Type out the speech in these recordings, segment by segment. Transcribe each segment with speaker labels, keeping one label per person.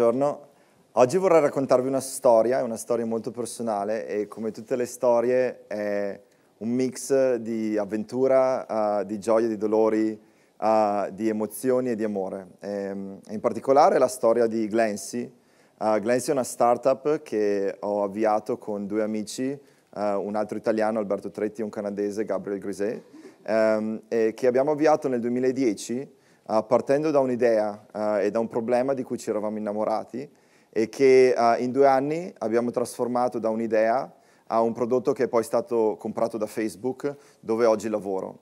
Speaker 1: buongiorno. Oggi vorrei raccontarvi una storia, è una storia molto personale e come tutte le storie è un mix di avventura, uh, di gioia, di dolori, uh, di emozioni e di amore. Ehm, e, in particolare la storia di Glancy. Uh, Glancy è una startup che ho avviato con due amici, un altro italiano, Alberto Tretti, e un canadese, Gabriel Griset, um, che abbiamo avviato nel 2010 uh, partendo da un'idea uh, e da un problema di cui ci eravamo innamorati e che uh, in due anni abbiamo trasformato da un'idea a un prodotto che è poi stato comprato da Facebook dove oggi lavoro.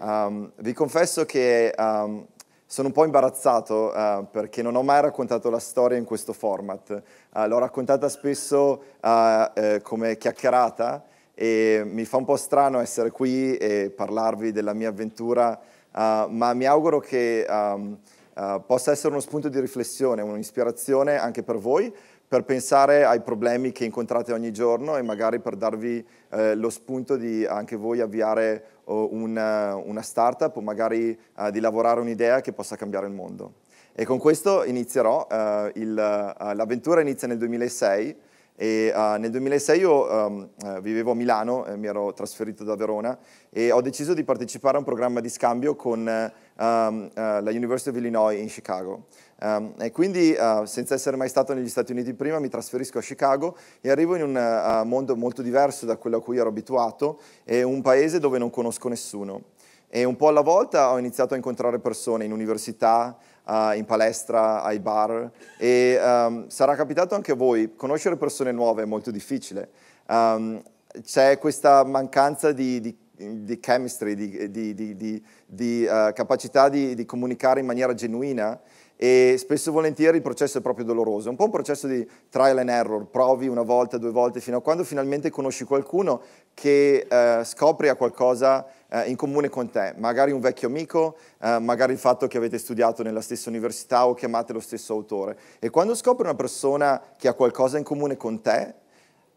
Speaker 1: Um, vi confesso che um, sono un po' imbarazzato uh, perché non ho mai raccontato la storia in questo format. Uh, l'ho raccontata spesso uh, come chiacchierata e mi fa un po' strano essere qui e parlarvi della mia avventura uh, ma mi auguro che um, uh, possa essere uno spunto di riflessione, un'ispirazione anche per voi, per pensare ai problemi che incontrate ogni giorno e magari per darvi eh, lo spunto di anche voi avviare oh, una, eh, una startup o magari eh, di lavorare un'idea che possa cambiare il mondo. E con questo inizierò, eh, eh l'avventura inizia nel 2006 e, uh, nel 2006 io um, vivevo a Milano, eh, mi ero trasferito da Verona e ho deciso di partecipare a un programma di scambio con uh, um, uh, la University of Illinois in Chicago. Um, e quindi, eh, senza essere mai stato negli Stati Uniti prima, mi trasferisco a Chicago e arrivo in un eh, mondo molto diverso da quello a cui ero abituato e un paese dove non conosco nessuno. E un po' alla volta ho iniziato a incontrare persone in università, uh, in palestra, ai bar e um, sarà capitato anche a voi, conoscere persone nuove è molto difficile, um, c'è questa mancanza di, di di chemistry, di, di, di, di uh, capacità di, comunicare in maniera genuina e spesso e volentieri il processo è proprio doloroso, è un po' un processo di trial and error, provi una volta, due volte, fino a quando finalmente conosci qualcuno che uh, scopri a qualcosa eh, in comune con te, magari un vecchio amico, eh, magari il fatto che avete studiato nella stessa università o chiamate lo stesso autore. E quando scopri una persona che ha qualcosa in comune con te,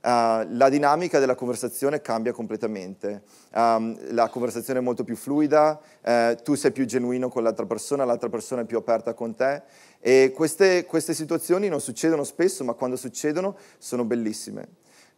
Speaker 1: Uh, la dinamica della conversazione cambia completamente. Um, la conversazione è molto più fluida, uh, tu sei più genuino con l'altra persona, l'altra persona è più aperta con te e queste, queste situazioni non succedono spesso, ma quando succedono sono bellissime.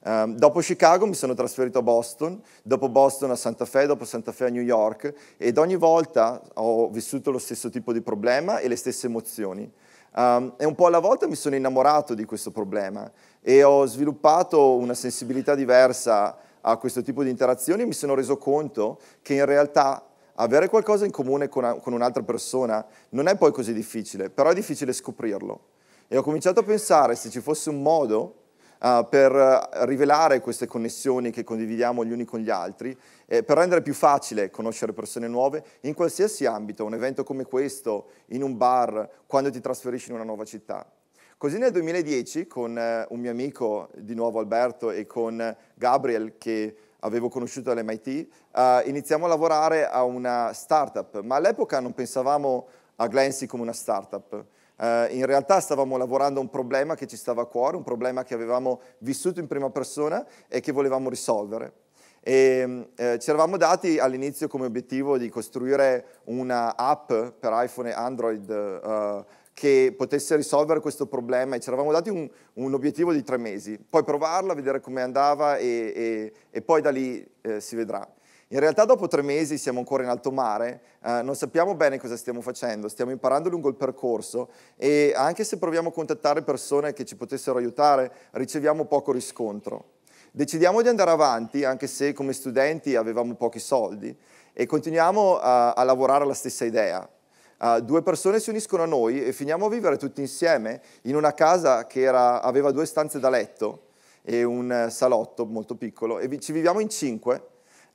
Speaker 1: Um, dopo Chicago mi sono trasferito a Boston, dopo Boston a Santa Fe, dopo Santa Fe a New York ed ogni volta ho vissuto lo stesso tipo di problema e le stesse emozioni. Um, e un po' alla volta mi sono innamorato di questo problema e ho sviluppato una sensibilità diversa a questo tipo di interazioni e mi sono reso conto che in realtà avere qualcosa in comune con, con un'altra persona non è poi così difficile, però è difficile scoprirlo. E ho cominciato a pensare se ci fosse un modo uh, per eh, rivelare queste connessioni che condividiamo gli uni con gli altri, eh, per rendere più facile conoscere persone nuove in qualsiasi ambito, un evento come questo, in un bar, quando ti trasferisci in una nuova città. Così nel 2010 con eh, un mio amico, di nuovo Alberto, e con Gabriel che avevo conosciuto all'MIT, uh, iniziamo a lavorare a una startup, ma all'epoca non pensavamo a Glancy come una startup. Eh, in realtà stavamo lavorando a un problema che ci stava a cuore, un problema che avevamo vissuto in prima persona e che volevamo risolvere. E, ehm, eh, ci eravamo dati all'inizio come obiettivo di costruire una app per iPhone e Android eh, che potesse risolvere questo problema e ci eravamo dati un, un obiettivo di tre mesi, poi provarla, vedere come andava e, e, e poi da lì eh, si vedrà. In realtà dopo tre mesi siamo ancora in alto mare, eh, non sappiamo bene cosa stiamo facendo, stiamo imparando lungo il percorso e anche se proviamo a contattare persone che ci potessero aiutare, riceviamo poco riscontro. Decidiamo di andare avanti, anche se come studenti avevamo pochi soldi, e continuiamo a, a lavorare alla stessa idea. Uh, due persone si uniscono a noi e finiamo a vivere tutti insieme in una casa che era, aveva due stanze da letto e un salotto molto piccolo e vi, ci viviamo in cinque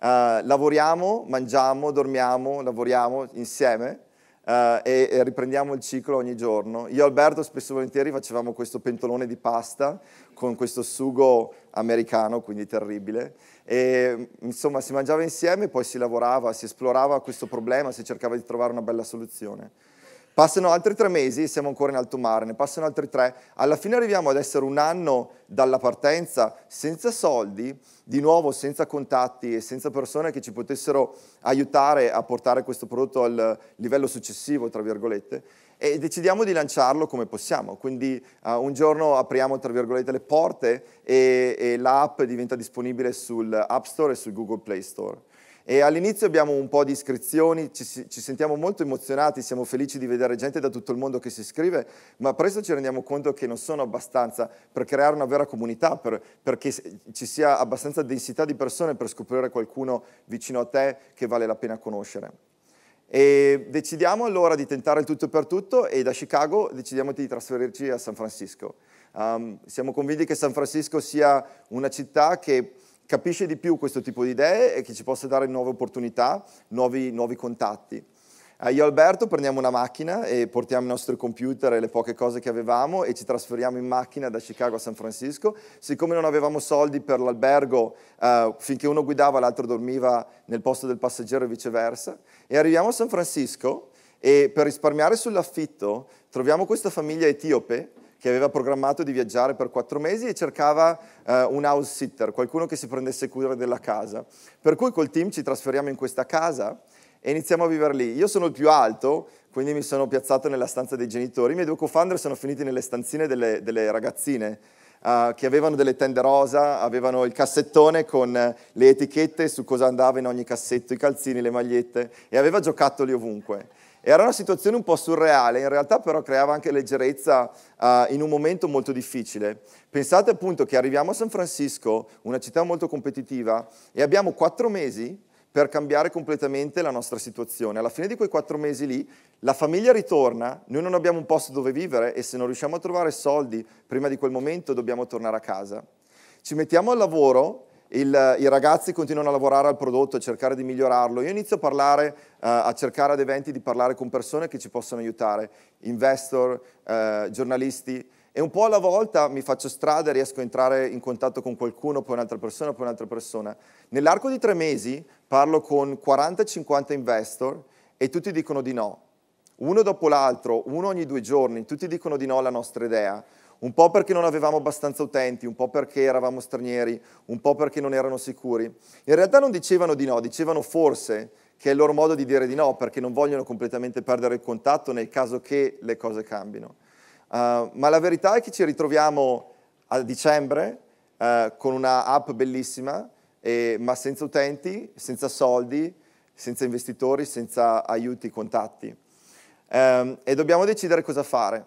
Speaker 1: Uh, lavoriamo, mangiamo, dormiamo, lavoriamo insieme uh, e, e, riprendiamo il ciclo ogni giorno. Io e Alberto spesso e volentieri facevamo questo pentolone di pasta con questo sugo americano, quindi terribile. E, insomma, si mangiava insieme, poi si lavorava, si esplorava questo problema, si cercava di trovare una bella soluzione. Passano altri tre mesi siamo ancora in alto mare, ne passano altri tre. Alla fine arriviamo ad essere un anno dalla partenza senza soldi, di nuovo senza contatti e senza persone che ci potessero aiutare a portare questo prodotto al livello successivo, tra virgolette, e decidiamo di lanciarlo come possiamo. Quindi uh, un giorno apriamo, tra virgolette, le porte e, e l'app diventa disponibile sull'App Store e sul Google Play Store all'inizio abbiamo un po' di iscrizioni, ci, ci, sentiamo molto emozionati, siamo felici di vedere gente da tutto il mondo che si iscrive, ma presto ci rendiamo conto che non sono abbastanza per creare una vera comunità, per, perché ci sia abbastanza densità di persone per scoprire qualcuno vicino a te che vale la pena conoscere. E decidiamo allora di tentare il tutto per tutto e da Chicago decidiamo di trasferirci a San Francisco. Um, siamo convinti che San Francisco sia una città che capisce di più questo tipo di idee e che ci possa dare nuove opportunità, nuovi, nuovi contatti. Eh, io e Alberto prendiamo una macchina e portiamo i nostri computer e le poche cose che avevamo e ci trasferiamo in macchina da Chicago a San Francisco. Siccome non avevamo soldi per l'albergo, eh, finché uno guidava l'altro dormiva nel posto del passeggero e viceversa, e arriviamo a San Francisco e per risparmiare sull'affitto troviamo questa famiglia etiope che aveva programmato di viaggiare per quattro mesi e cercava eh, un house sitter, qualcuno che si prendesse cura della casa. Per cui col team ci trasferiamo in questa casa e iniziamo a vivere lì. Io sono il più alto, quindi mi sono piazzato nella stanza dei genitori. I miei due co-founder sono finiti nelle stanzine delle, delle ragazzine. Uh, che avevano delle tende rosa, avevano il cassettone con le etichette su cosa andava in ogni cassetto, i calzini, le magliette e aveva giocattoli ovunque. Era una situazione un po' surreale, in realtà però creava anche leggerezza uh, in un momento molto difficile. Pensate appunto che arriviamo a San Francisco, una città molto competitiva, e abbiamo quattro mesi per cambiare completamente la nostra situazione. Alla fine di quei quattro mesi lì, la famiglia ritorna, noi non abbiamo un posto dove vivere e se non riusciamo a trovare soldi prima di quel momento dobbiamo tornare a casa. Ci mettiamo al lavoro il, i ragazzi continuano a lavorare al prodotto, a cercare di migliorarlo. Io inizio a parlare, uh, a cercare ad eventi di parlare con persone che ci possono aiutare, investor, uh, giornalisti, e un po' alla volta mi faccio strada e riesco a entrare in contatto con qualcuno, poi un'altra persona, poi un'altra persona. Nell'arco di tre mesi parlo con 40-50 investor e tutti dicono di no. Uno dopo l'altro, uno ogni due giorni, tutti dicono di no alla nostra idea un po' perché non avevamo abbastanza utenti, un po' perché eravamo stranieri, un po' perché non erano sicuri. In realtà non dicevano di no, dicevano forse, che è il loro modo di dire di no, perché non vogliono completamente perdere il contatto nel caso che le cose cambino. Uh, ma la verità è che ci ritroviamo a dicembre uh, con una app bellissima, eh, ma senza utenti, senza soldi, senza investitori, senza aiuti, contatti. Um, e dobbiamo decidere cosa fare.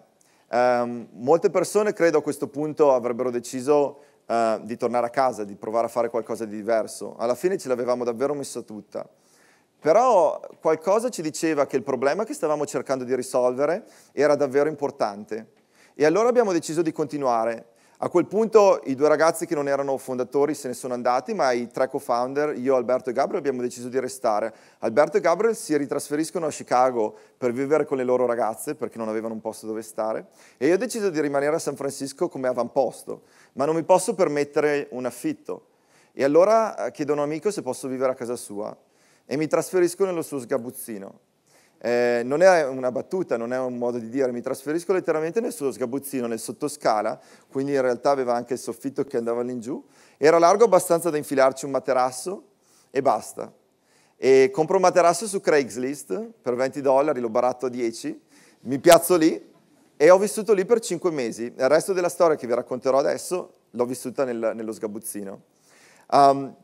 Speaker 1: Um, molte persone credo a questo punto avrebbero deciso uh, di tornare a casa, di provare a fare qualcosa di diverso. Alla fine ce l'avevamo davvero messa tutta. Però qualcosa ci diceva che il problema che stavamo cercando di risolvere era davvero importante. E allora abbiamo deciso di continuare a quel punto i due ragazzi che non erano fondatori se ne sono andati, ma i tre co-founder, io, Alberto e Gabriel, abbiamo deciso di restare. Alberto e Gabriel si ritrasferiscono a Chicago per vivere con le loro ragazze, perché non avevano un posto dove stare, e io ho deciso di rimanere a San Francisco come avamposto, ma non mi posso permettere un affitto. E allora eh, chiedo a un amico se posso vivere a casa sua, e mi trasferisco nello suo sgabuzzino. Eh, non è una battuta, non è un modo di dire, mi trasferisco letteralmente nel suo sgabuzzino, nel sottoscala, quindi in realtà aveva anche il soffitto che andava all'ingiù, era largo abbastanza da infilarci un materasso e basta. E compro un materasso su Craigslist per 20 dollari, l'ho baratto a 10, mi piazzo lì e ho vissuto lì per 5 mesi. Il resto della storia che vi racconterò adesso l'ho vissuta nel, nello sgabuzzino. Um,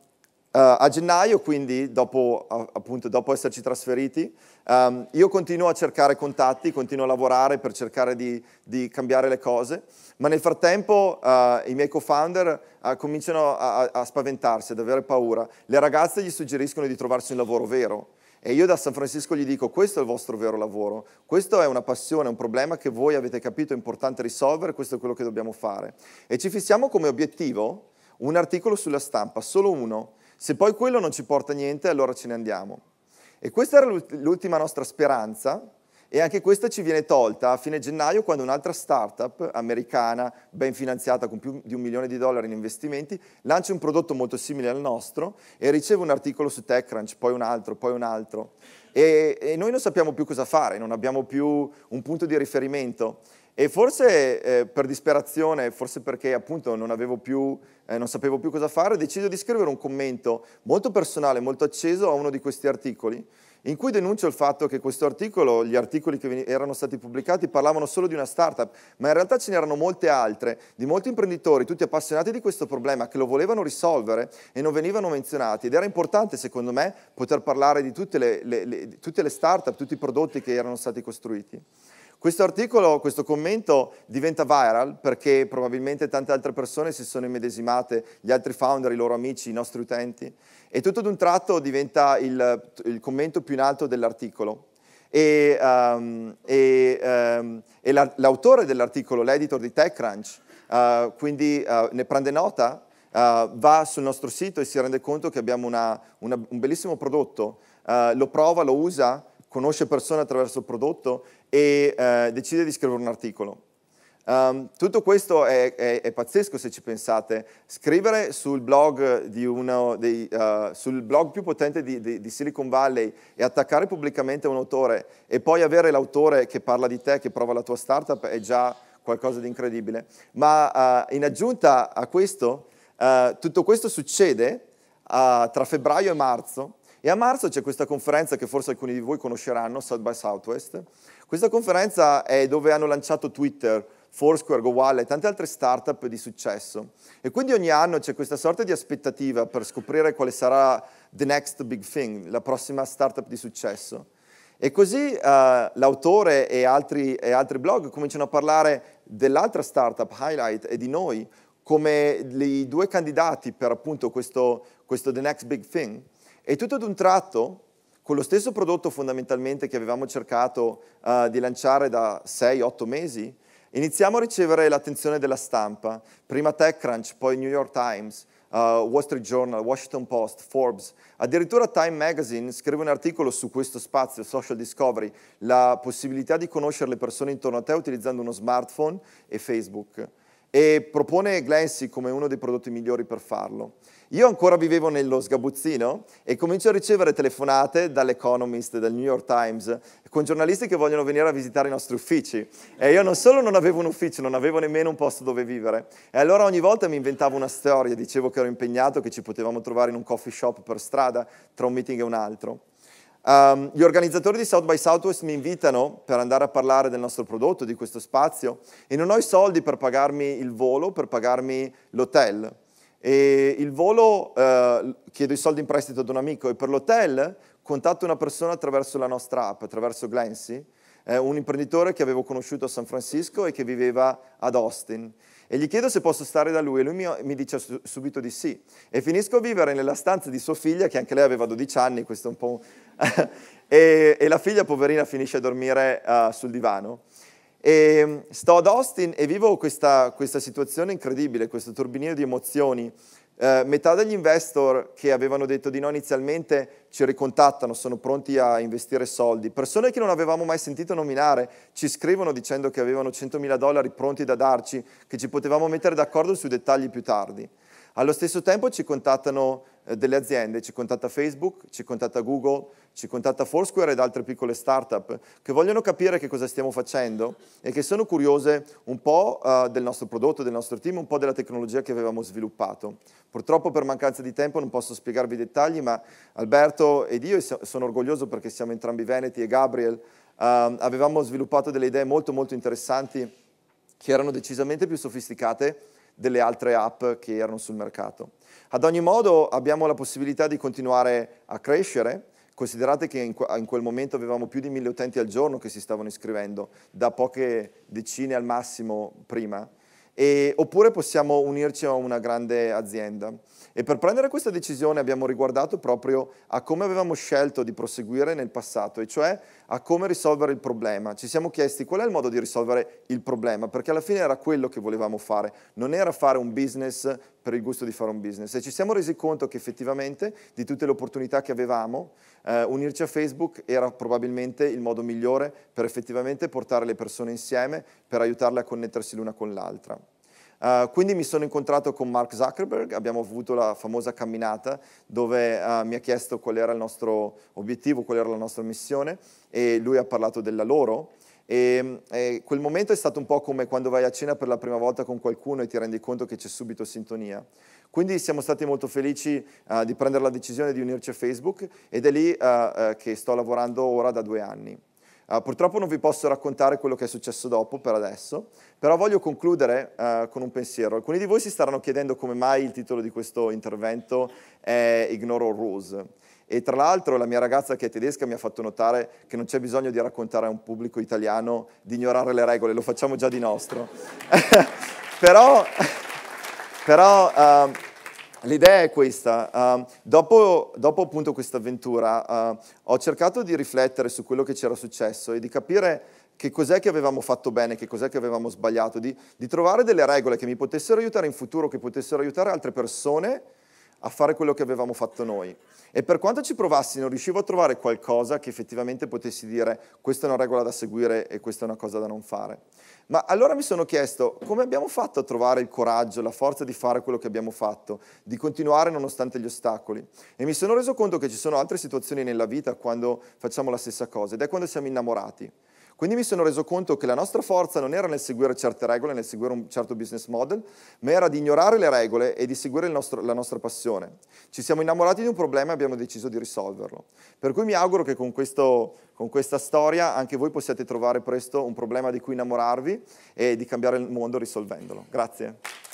Speaker 1: Uh, a gennaio, quindi, dopo, appunto, dopo esserci trasferiti, um, io continuo a cercare contatti, continuo a lavorare per cercare di, di cambiare le cose, ma nel frattempo uh, i miei co-founder uh, cominciano a, a, spaventarsi, ad avere paura. Le ragazze gli suggeriscono di trovarsi un lavoro vero. E io da San Francisco gli dico, questo è il vostro vero lavoro, questo è una passione, un problema che voi avete capito è importante risolvere, questo è quello che dobbiamo fare. E ci fissiamo come obiettivo un articolo sulla stampa, solo uno, se poi quello non ci porta niente, allora ce ne andiamo. E questa era l'ultima nostra speranza e anche questa ci viene tolta a fine gennaio quando un'altra startup americana, ben finanziata con più di un milione di dollari in investimenti, lancia un prodotto molto simile al nostro e riceve un articolo su TechCrunch, poi un altro, poi un altro e, e noi non sappiamo più cosa fare, non abbiamo più un punto di riferimento. E forse eh, per disperazione, forse perché appunto non, più, eh, non sapevo più cosa fare, ho deciso di scrivere un commento molto personale, molto acceso a uno di questi articoli in cui denuncio il fatto che questo articolo, gli articoli che erano stati pubblicati parlavano solo di una startup, ma in realtà ce n'erano molte altre, di molti imprenditori, tutti appassionati di questo problema, che lo volevano risolvere e non venivano menzionati. Ed era importante, secondo me, poter parlare di tutte le, le, le, tutte le startup, tutti i prodotti che erano stati costruiti. Questo articolo, questo commento diventa viral perché probabilmente tante altre persone si sono immedesimate, gli altri founder, i loro amici, i nostri utenti. E tutto ad un tratto diventa il, il commento più in alto dell'articolo. E, um, e, um, e la, l'autore dell'articolo, l'editor di TechCrunch, uh, quindi uh, ne prende nota, uh, va sul nostro sito e si rende conto che abbiamo una, una, un bellissimo prodotto, lo prova, lo usa, conosce persone attraverso il prodotto e decide di scrivere un articolo. Um, tutto questo è, è, è, pazzesco se ci pensate. Scrivere sul blog, dei, uh, sul blog più potente di, di, di, Silicon Valley e attaccare pubblicamente un autore e poi avere l'autore che parla di te, che prova la tua startup, è già qualcosa di incredibile. Ma uh, in aggiunta a questo, uh, tutto questo succede tra febbraio e marzo e a marzo c'è questa conferenza che forse alcuni di voi conosceranno, South by Southwest. Questa conferenza è dove hanno lanciato Twitter Foursquare, GoWallet e tante altre startup di successo. E quindi ogni anno c'è questa sorta di aspettativa per scoprire quale sarà the next big thing, la prossima startup di successo. E così uh, l'autore e altri, e altri blog cominciano a parlare dell'altra startup, Highlight, e di noi, come i due candidati per appunto questo, questo The Next Big Thing. E tutto ad un tratto, con lo stesso prodotto fondamentalmente che avevamo cercato uh, di lanciare da 6-8 mesi, Iniziamo a ricevere l'attenzione della stampa, prima TechCrunch, poi New York Times, uh, Wall Street Journal, Washington Post, Forbes, addirittura Time Magazine scrive un articolo su questo spazio, Social Discovery, la possibilità di conoscere le persone intorno a te utilizzando uno smartphone e Facebook e propone Glancy come uno dei prodotti migliori per farlo. Io ancora vivevo nello sgabuzzino e comincio a ricevere telefonate dall'Economist, dal New York Times, con giornalisti che vogliono venire a visitare i nostri uffici. E io non solo non avevo un ufficio, non avevo nemmeno un posto dove vivere. E allora ogni volta mi inventavo una storia, dicevo che ero impegnato, che ci potevamo trovare in un coffee shop per strada tra un meeting e un altro. Um, gli organizzatori di South by Southwest mi invitano per andare a parlare del nostro prodotto, di questo spazio, e non ho i soldi per pagarmi il volo, per pagarmi l'hotel. E il volo eh, chiedo i soldi in prestito ad un amico e per l'hotel contatto una persona attraverso la nostra app, attraverso Glancy, eh, un imprenditore che avevo conosciuto a San Francisco e che viveva ad Austin. E gli chiedo se posso stare da lui e lui mi, mi dice subito di sì. E finisco a vivere nella stanza di sua figlia, che anche lei aveva 12 anni, questo è un po' e, e, la figlia poverina finisce a dormire uh, sul divano. E sto ad Austin e vivo questa, questa situazione incredibile, questo turbinio di emozioni. Eh, metà degli investor che avevano detto di no inizialmente ci ricontattano, sono pronti a investire soldi. Persone che non avevamo mai sentito nominare ci scrivono dicendo che avevano 100.000 dollari pronti da darci, che ci potevamo mettere d'accordo sui dettagli più tardi. Allo stesso tempo ci contattano eh, delle aziende, ci contatta Facebook, ci contatta Google, ci contatta Foursquare ed altre piccole startup che vogliono capire che cosa stiamo facendo e che sono curiose un po' eh, del nostro prodotto, del nostro team, un po' della tecnologia che avevamo sviluppato. Purtroppo per mancanza di tempo non posso spiegarvi i dettagli, ma Alberto ed io, sono orgoglioso perché siamo entrambi veneti e Gabriel, ehm, avevamo sviluppato delle idee molto molto interessanti che erano decisamente più sofisticate delle altre app che erano sul mercato. Ad ogni modo abbiamo la possibilità di continuare a crescere, Considerate che in, quel momento avevamo più di mille utenti al giorno che si stavano iscrivendo, da poche decine al massimo prima. E, oppure possiamo unirci a una grande azienda. E per prendere questa decisione abbiamo riguardato proprio a come avevamo scelto di proseguire nel passato, e cioè a come risolvere il problema. Ci siamo chiesti qual è il modo di risolvere il problema, perché alla fine era quello che volevamo fare, non era fare un business per il gusto di fare un business e ci siamo resi conto che effettivamente di tutte le opportunità che avevamo, eh, unirci a Facebook era probabilmente il modo migliore per effettivamente portare le persone insieme, per aiutarle a connettersi l'una con l'altra. Uh, quindi mi sono incontrato con Mark Zuckerberg, abbiamo avuto la famosa camminata dove uh, mi ha chiesto qual era il nostro obiettivo, qual era la nostra missione e lui ha parlato della loro e, ehm, e eh, quel momento è stato un po' come quando vai a cena per la prima volta con qualcuno e ti rendi conto che c'è subito sintonia. Quindi siamo stati molto felici uh, di prendere la decisione di unirci a Facebook ed è lì uh, uh, che sto lavorando ora da due anni. purtroppo non vi posso raccontare quello che è successo dopo per adesso, però voglio concludere con un pensiero. Alcuni di voi si staranno chiedendo come mai il titolo di questo intervento è Ignoro Rules e tra l'altro la mia ragazza che è tedesca mi ha fatto notare che non c'è bisogno di raccontare a un pubblico italiano di ignorare le regole, lo facciamo già di nostro. però però uh, l'idea è questa, uh, dopo, dopo, appunto questa avventura uh, ho cercato di riflettere su quello che c'era successo e di capire che cos'è che avevamo fatto bene, che cos'è che avevamo sbagliato, di, di trovare delle regole che mi potessero aiutare in futuro, che potessero aiutare altre persone a fare quello che avevamo fatto noi. E per quanto ci provassi, non riuscivo a trovare qualcosa che effettivamente potessi dire questa è una regola da seguire e questa è una cosa da non fare. Ma allora mi sono chiesto come abbiamo fatto a trovare il coraggio, la forza di fare quello che abbiamo fatto, di continuare nonostante gli ostacoli. E mi sono reso conto che ci sono altre situazioni nella vita quando facciamo la stessa cosa ed è quando siamo innamorati. Quindi mi sono reso conto che la nostra forza non era nel seguire certe regole, nel seguire un certo business model, ma era di ignorare le regole e di seguire nostro, la nostra passione. Ci siamo innamorati di un problema e abbiamo deciso di risolverlo. Per cui mi auguro che con, questo, con questa storia anche voi possiate trovare presto un problema di cui innamorarvi e di cambiare il mondo risolvendolo. Grazie.